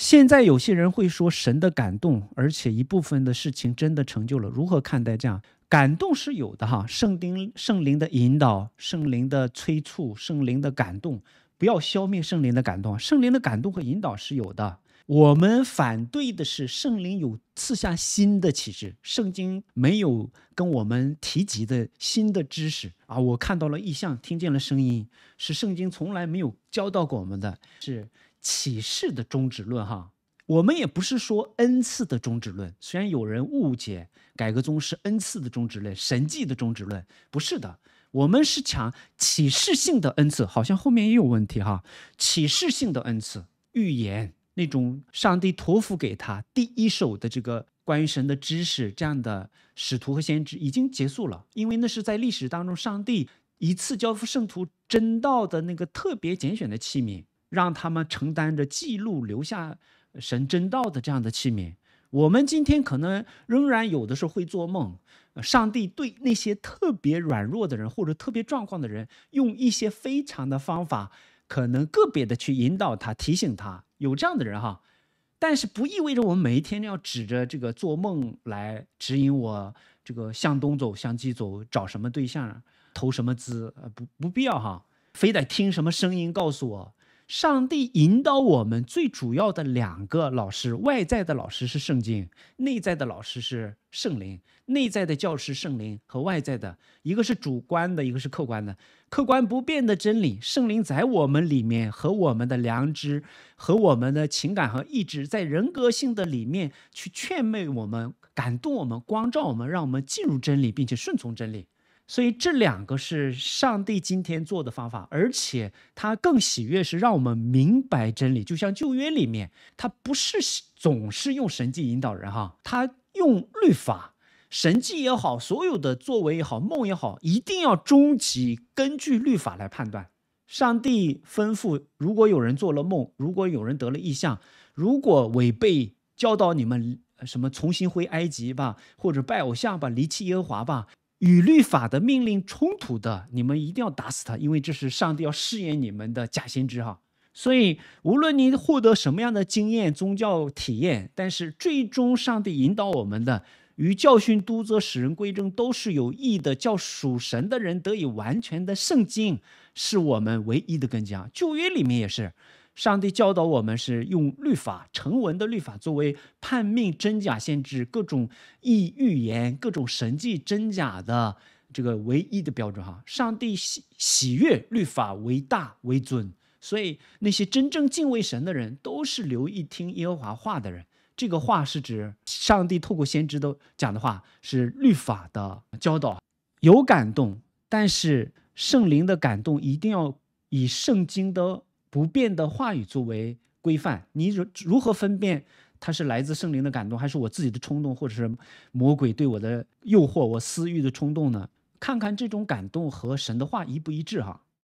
现在有些人会说神的感动，而且一部分的事情真的成就了。如何看待这样感动是有的哈，圣灵圣灵的引导、圣灵的催促、圣灵的感动，不要消灭圣灵的感动。圣灵的感动和引导是有的，我们反对的是圣灵有赐下新的启示，圣经没有跟我们提及的新的知识啊。我看到了异象，听见了声音，是圣经从来没有教到过我们的是。启示的终止论，哈，我们也不是说恩赐的终止论。虽然有人误解改革宗是恩赐的终止论、神迹的终止论，不是的，我们是讲启示性的恩赐。好像后面也有问题，哈，启示性的恩赐，预言那种上帝托付给他第一手的这个关于神的知识，这样的使徒和先知已经结束了，因为那是在历史当中上帝一次交付圣徒真道的那个特别拣选的器皿。让他们承担着记录留下神真道的这样的器皿。我们今天可能仍然有的时候会做梦，上帝对那些特别软弱的人或者特别状况的人，用一些非常的方法，可能个别的去引导他，提醒他。有这样的人哈，但是不意味着我们每一天要指着这个做梦来指引我这个向东走向西走，找什么对象，投什么资，呃，不不必要哈，非得听什么声音告诉我。上帝引导我们最主要的两个老师，外在的老师是圣经，内在的老师是圣灵。内在的教师圣灵和外在的一个是主观的，一个是客观的。客观不变的真理，圣灵在我们里面，和我们的良知，和我们的情感和意志，在人格性的里面去劝慰我们、感动我们、光照我们，让我们进入真理，并且顺从真理。所以这两个是上帝今天做的方法，而且他更喜悦是让我们明白真理。就像旧约里面，他不是总是用神迹引导人哈，他用律法，神迹也好，所有的作为也好，梦也好，一定要终极根据律法来判断。上帝吩咐，如果有人做了梦，如果有人得了异象，如果违背教导你们什么重新回埃及吧，或者拜偶像吧，离弃耶和华吧。与律法的命令冲突的，你们一定要打死他，因为这是上帝要试验你们的假先知哈。所以，无论你获得什么样的经验、宗教体验，但是最终上帝引导我们的与教训、督责、使人归正都是有益的，叫属神的人得以完全的。圣经是我们唯一的根基啊，旧约里面也是。上帝教导我们是用律法，成文的律法作为判命真假、先知各种异预言、各种神迹真假的这个唯一的标准。哈，上帝喜喜悦律法为大为尊，所以那些真正敬畏神的人都是留意听耶和华话的人。这个话是指上帝透过先知都讲的话，是律法的教导有感动，但是圣灵的感动一定要以圣经的。不变的话语作为规范，你如如何分辨它是来自圣灵的感动，还是我自己的冲动，或者是魔鬼对我的诱惑、我私欲的冲动呢？看看这种感动和神的话一不一致哈。